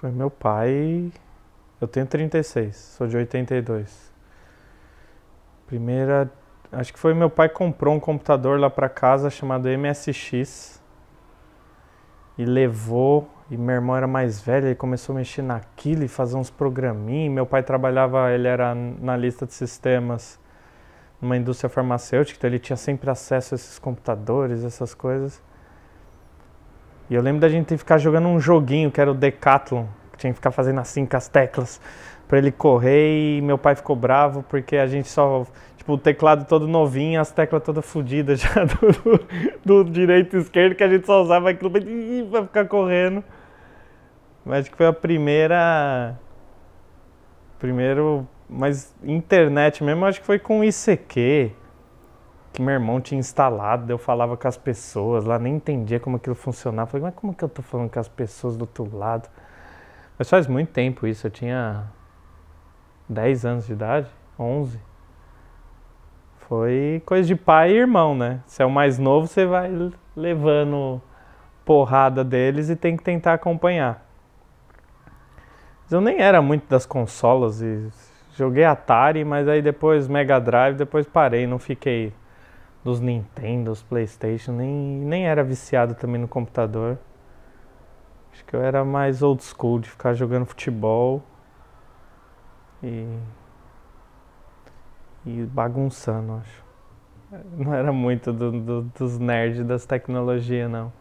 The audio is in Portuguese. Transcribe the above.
Foi meu pai. Eu tenho 36, sou de 82. Primeira. Acho que foi meu pai comprou um computador lá para casa chamado MSX. E levou. E meu irmão era mais velho, e começou a mexer naquilo e fazer uns programinhos. Meu pai trabalhava, ele era na lista de sistemas numa indústria farmacêutica, então ele tinha sempre acesso a esses computadores, essas coisas. E eu lembro da gente ficar jogando um joguinho que era o Decathlon, que tinha que ficar fazendo assim com as teclas para ele correr e meu pai ficou bravo porque a gente só tipo o teclado todo novinho, as teclas toda fodidas já do, do, direito e esquerdo que a gente só usava aquilo vai ficar correndo. Mas acho que foi a primeira primeiro, mas internet mesmo acho que foi com ICQ que meu irmão tinha instalado, eu falava com as pessoas lá, nem entendia como aquilo funcionava. Falei, mas como que eu tô falando com as pessoas do outro lado? Mas faz muito tempo isso, eu tinha 10 anos de idade, 11. Foi coisa de pai e irmão, né? Se é o mais novo, você vai levando porrada deles e tem que tentar acompanhar. Mas eu nem era muito das consolas e joguei Atari, mas aí depois Mega Drive, depois parei, não fiquei dos dos Playstation, nem, nem era viciado também no computador. Acho que eu era mais old school de ficar jogando futebol e, e bagunçando, acho. Não era muito do, do, dos nerds das tecnologias, não.